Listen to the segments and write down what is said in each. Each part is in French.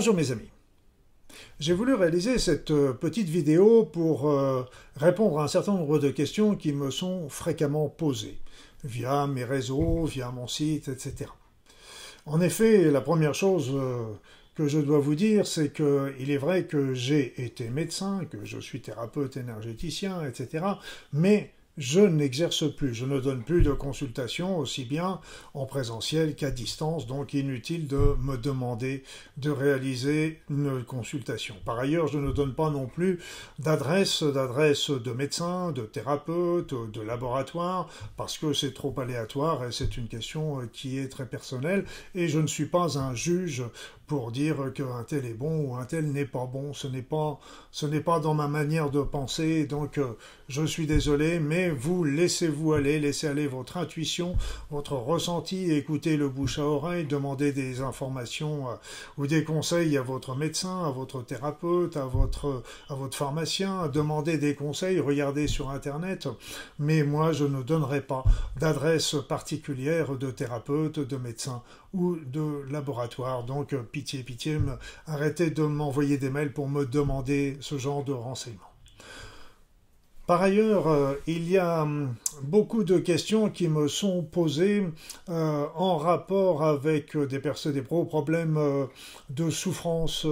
Bonjour mes amis. J'ai voulu réaliser cette euh, petite vidéo pour euh, répondre à un certain nombre de questions qui me sont fréquemment posées via mes réseaux, via mon site, etc. En effet, la première chose euh, que je dois vous dire, c'est qu'il est vrai que j'ai été médecin, que je suis thérapeute énergéticien, etc. Mais je n'exerce plus, je ne donne plus de consultations, aussi bien en présentiel qu'à distance, donc inutile de me demander de réaliser une consultation. Par ailleurs, je ne donne pas non plus d'adresse, d'adresse de médecin, de thérapeute, de laboratoire, parce que c'est trop aléatoire et c'est une question qui est très personnelle et je ne suis pas un juge pour dire qu'un tel est bon ou un tel n'est pas bon. Ce n'est pas, ce n'est pas dans ma manière de penser. Donc, euh, je suis désolé, mais vous laissez-vous aller, laissez aller votre intuition, votre ressenti, écoutez le bouche à oreille, demandez des informations euh, ou des conseils à votre médecin, à votre thérapeute, à votre, à votre pharmacien, demandez des conseils, regardez sur Internet. Mais moi, je ne donnerai pas d'adresse particulière de thérapeute, de médecin ou de laboratoire. Donc euh, pitié, pitié, arrêtez de m'envoyer des mails pour me demander ce genre de renseignements. Par ailleurs, euh, il y a hum, beaucoup de questions qui me sont posées euh, en rapport avec euh, des personnes, des problèmes de souffrance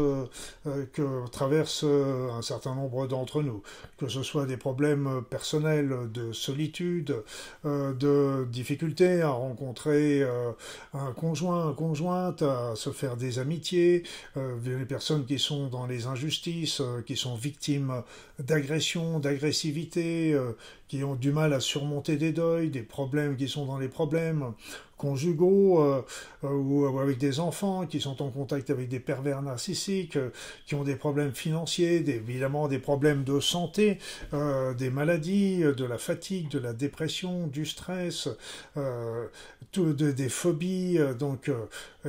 que traversent un certain nombre d'entre nous, que ce soit des problèmes personnels de solitude, de difficultés à rencontrer un conjoint, conjointe, à se faire des amitiés, les personnes qui sont dans les injustices, qui sont victimes d'agressions, d'agressivité euh qui ont du mal à surmonter des deuils, des problèmes qui sont dans les problèmes conjugaux euh, euh, euh, ou avec des enfants qui sont en contact avec des pervers narcissiques, qui ont des problèmes financiers, évidemment des problèmes de santé, des maladies, de la fatigue, de la dépression, du stress, tout, de, des phobies, donc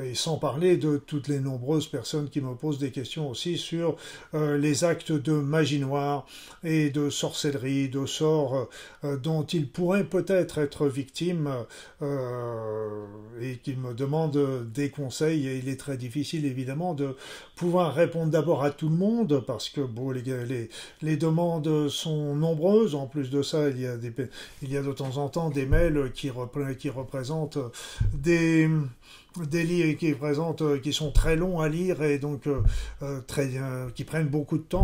et sans parler de toutes les nombreuses personnes qui me posent des questions aussi sur les actes de magie noire et de sorcellerie, de sort... Euh, euh, dont il pourrait peut-être être victime euh, et qu'il me demande des conseils. Et il est très difficile évidemment de pouvoir répondre d'abord à tout le monde parce que bon, les, les, demandes sont nombreuses. En plus de ça, il y a, il y a de temps en temps des mails qui, qui représentent des des livres qui présentent, euh, qui sont très longs à lire et donc euh, euh, très, qui prennent beaucoup de temps,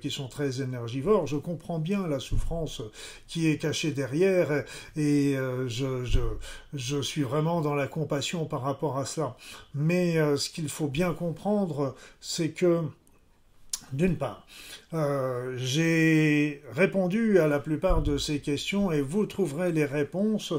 qui sont très énergivores. Je comprends bien la souffrance qui est cachée derrière et je, je, je, suis vraiment dans la compassion par rapport à cela. Mais ce qu'il faut bien comprendre, c'est que d'une part, euh, j'ai répondu à la plupart de ces questions et vous trouverez les réponses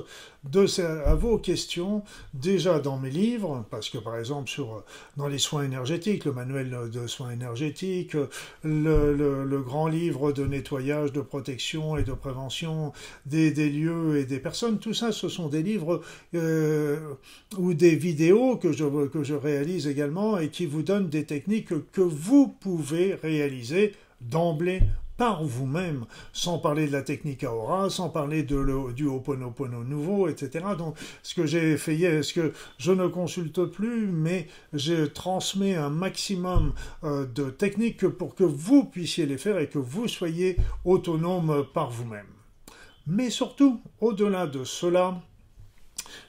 de à vos questions déjà dans mes livres, parce que par exemple sur dans les soins énergétiques, le manuel de soins énergétiques, le, grand livre de nettoyage, de protection et de prévention des, lieux et des personnes, tout ça, ce sont des livres euh, ou des vidéos que je, que je réalise également et qui vous donnent des techniques que vous pouvez réalisé d'emblée par vous-même, sans parler de la technique aura, sans parler de du Ho'oponopono nouveau, etc. Donc, ce que j'ai fait, ce que je ne consulte plus, mais j'ai transmis un maximum euh, de techniques pour que vous puissiez les faire et que vous soyez autonome par vous-même. Mais surtout, au-delà de cela,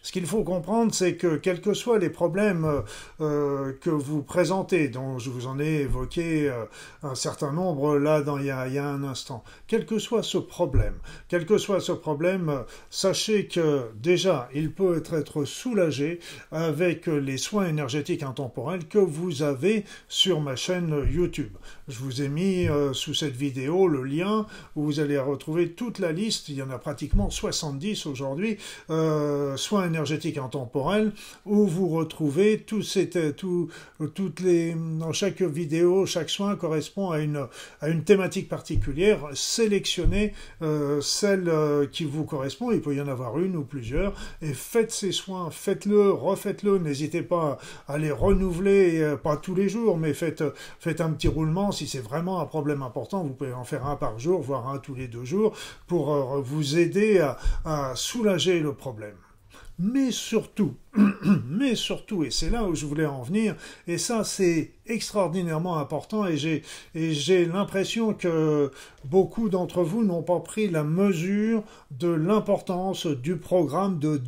ce qu'il faut comprendre, c'est que quels que soient les problèmes euh, euh, que vous présentez, dont je vous en ai évoqué euh, un certain nombre là dans, il, y a, il y a un instant, quel que soit ce problème, quel que soit ce problème, sachez que déjà, il peut être, être soulagé avec les soins énergétiques intemporels que vous avez sur ma chaîne YouTube. Je vous ai mis euh, sous cette vidéo le lien où vous allez retrouver toute la liste, il y en a pratiquement 70 aujourd'hui, euh, soins énergétiques intemporels, où vous retrouvez tous ces, toutes les... Dans chaque vidéo, chaque soin correspond à une, une thématique particulière, sélectionnez euh, celle qui vous correspond, il peut y en avoir une ou plusieurs, et faites ces soins, faites-le, refaites-le, n'hésitez pas à les renouveler, pas tous les jours, mais faites, faites un petit roulement si c'est vraiment un problème important, vous pouvez en faire un par jour, voire un tous les deux jours, pour euh, vous aider à, à soulager le problème. Mais surtout, mais surtout, et c'est là où je voulais en venir, et ça c'est extraordinairement important, et j'ai, et j'ai l'impression que beaucoup d'entre vous n'ont pas pris la mesure de l'importance du programme de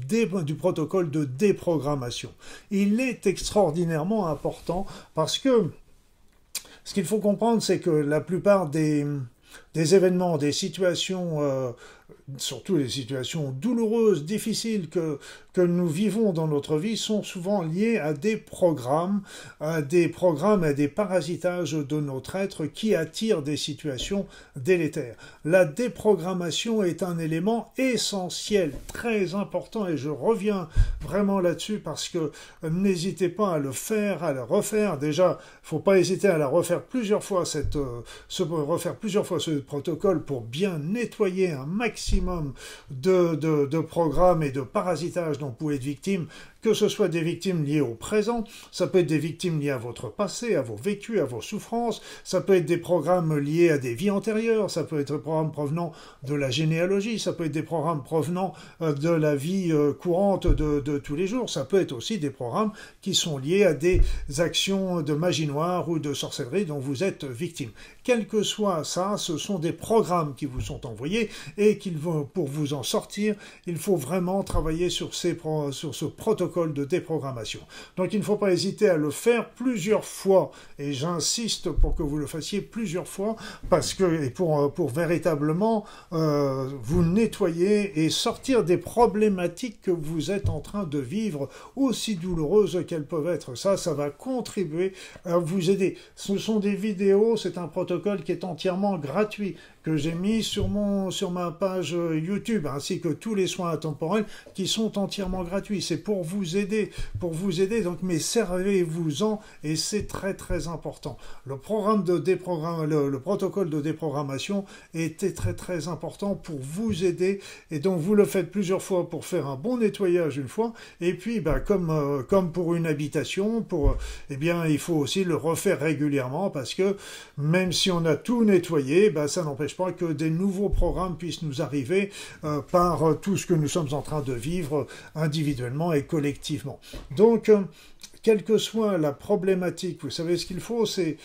du protocole de déprogrammation. Il est extraordinairement important parce que ce qu'il faut comprendre, c'est que la plupart des, des événements, des situations, euh, surtout les situations douloureuses, difficiles que, que nous vivons dans notre vie sont souvent liées à des programmes, à des programmes, à des parasitages de notre être qui attirent des situations délétères. La déprogrammation est un élément essentiel, très important, et je reviens vraiment là-dessus parce que n'hésitez pas à le faire, à le refaire. Déjà, faut pas hésiter à la refaire plusieurs fois cette, se euh, refaire plusieurs fois ce protocole pour bien nettoyer un maximum de, de, programmes et de parasitages dont vous pouvez être victime, que ce soit des victimes liées au présent, ça peut être des victimes liées à votre passé, à vos vécus, à vos souffrances, ça peut être des programmes liés à des vies antérieures, ça peut être des programmes provenant de la généalogie, ça peut être des programmes provenant euh, de la vie euh, courante de, de tous les jours, ça peut être aussi des programmes qui sont liés à des actions de magie noire ou de sorcellerie dont vous êtes victime. Quel que soit ça, ce sont des programmes qui vous sont envoyés et qu'il pour vous en sortir, il faut vraiment travailler sur, ces, sur ce protocole de déprogrammation. Donc il ne faut pas hésiter à le faire plusieurs fois et j'insiste pour que vous le fassiez plusieurs fois parce que pour, pour véritablement euh, vous nettoyer et sortir des problématiques que vous êtes en train de vivre aussi douloureuses qu'elles peuvent être. Ça, ça va contribuer à vous aider. Ce sont des vidéos, c'est un protocole qui est entièrement gratuit que j'ai mis sur, mon, sur ma page euh, YouTube, ainsi que tous les soins intemporels qui sont entièrement gratuits. C'est pour vous aider, pour vous aider, donc mais servez-vous-en et c'est très très important. Le programme de déprogramme, le, protocole de déprogrammation était très très important pour vous aider et donc vous le faites plusieurs fois pour faire un bon nettoyage une fois et puis bah, comme, euh, comme pour une habitation, pour, euh, eh bien il faut aussi le refaire régulièrement parce que même si on a tout nettoyé, ben ça n'empêche pas que des nouveaux programmes puissent nous arriver euh, par euh, tout ce que nous sommes en train de vivre euh, individuellement et collectivement. Donc, quelle que soit la problématique, vous savez ce qu'il faut, c'est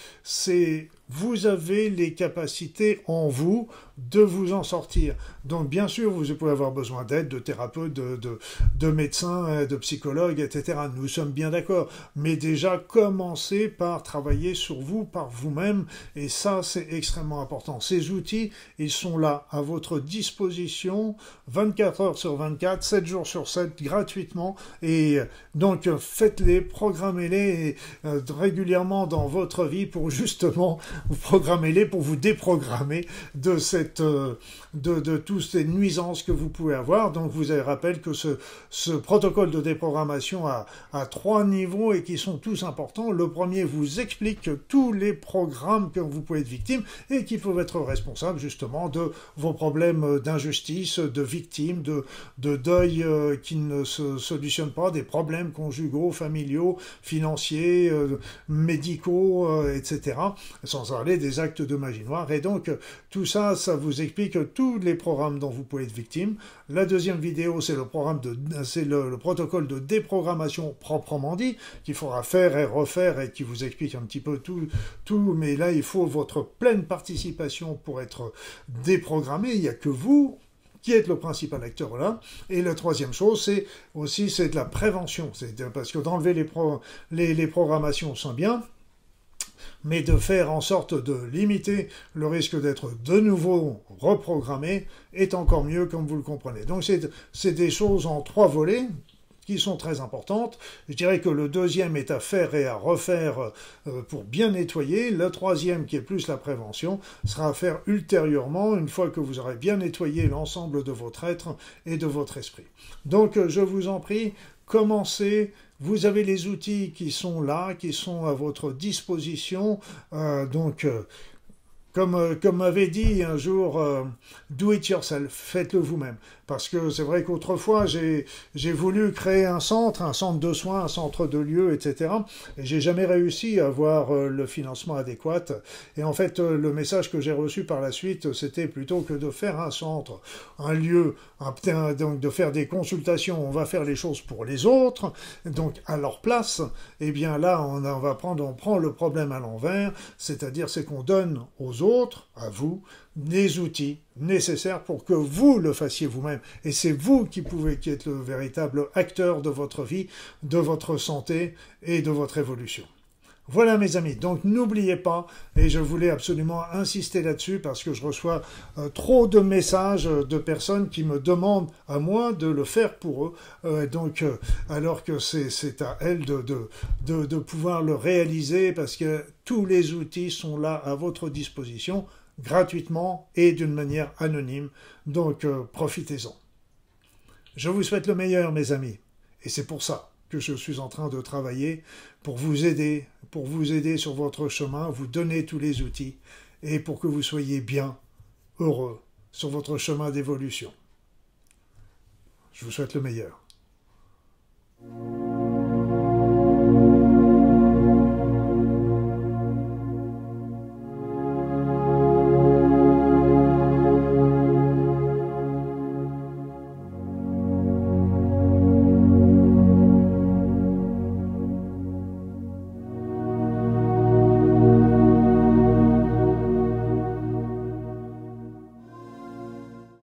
vous avez les capacités en vous de vous en sortir. Donc bien sûr, vous pouvez avoir besoin d'aide, de thérapeute, de, de, de médecins, euh, de psychologues, etc. Nous sommes bien d'accord. Mais déjà, commencez par travailler sur vous, par vous-même. Et ça, c'est extrêmement important. Ces outils, ils sont là, à votre disposition, 24 heures sur 24, 7 jours sur 7, gratuitement. Et euh, donc, euh, faites-les, programmez-les régulièrement dans votre vie pour justement vous programmez-les pour vous déprogrammer de, cette, euh, de, de toutes ces nuisances que vous pouvez avoir. Donc, vous avez que ce, ce protocole de déprogrammation a, trois niveaux et qui sont tous importants. Le premier vous explique tous les programmes que vous pouvez être victime et qu'il faut être responsable justement de vos problèmes d'injustice, de victime, de, de deuil euh, qui ne se solutionnent pas, des problèmes conjugaux, familiaux, financiers, euh, médicaux, etc. Sans des actes de magie noire. Et donc, tout ça, ça vous explique tous les programmes dont vous pouvez être victime. La deuxième vidéo, c'est le programme de, le, protocole de déprogrammation proprement dit, qu'il faudra faire et refaire et qui vous explique un petit peu tout, tout. Mais là, il faut votre pleine participation pour être déprogrammé. Il n'y a que vous qui êtes le principal acteur là. Et la troisième chose, c'est aussi c'est de la prévention, c'est parce que d'enlever les, les, programmations, sans bien, mais de faire en sorte de limiter le risque d'être de nouveau reprogrammé est encore mieux, comme vous le comprenez. Donc c'est des choses en trois volets qui sont très importantes. Je dirais que le deuxième est à faire et à refaire euh, pour bien nettoyer. Le troisième, qui est plus la prévention, sera à faire ultérieurement, une fois que vous aurez bien nettoyé l'ensemble de votre être et de votre esprit. Donc, euh, je vous en prie, commencez vous avez les outils qui sont là, qui sont à votre disposition. Euh, donc, euh, comme, euh, comme m'avait dit un jour euh, Do it yourself, faites-le vous-même. Parce que c'est vrai qu'autrefois, j'ai voulu créer un centre, un centre de soins, un centre de lieux, etc. Et j'ai jamais réussi à avoir euh, le financement adéquat. Et en fait, le message que j'ai reçu par la suite, c'était plutôt que de faire un centre, un lieu, un, donc de faire des consultations, on va faire les choses pour les autres, donc à leur place, et eh bien là, on, on va prendre, on prend le problème à l'envers, c'est-à-dire c'est qu'on donne aux autres autres, à vous, les outils nécessaires pour que vous le fassiez vous-même. Et c'est vous qui pouvez qui êtes le véritable acteur de votre vie, de votre santé et de votre évolution. Voilà mes amis, donc n'oubliez pas, et je voulais absolument insister là-dessus parce que je reçois euh, trop de messages euh, de personnes qui me demandent à moi de le faire pour eux, euh, donc alors que c'est à elles de pouvoir le réaliser parce que tous les outils sont là à votre disposition gratuitement et d'une manière anonyme, donc profitez-en. Je vous souhaite le meilleur mes amis, et c'est pour ça que je suis en train de travailler pour vous aider, pour vous aider sur votre chemin, vous donner tous les outils et pour que vous soyez bien, heureux sur votre chemin d'évolution. Je vous souhaite le meilleur.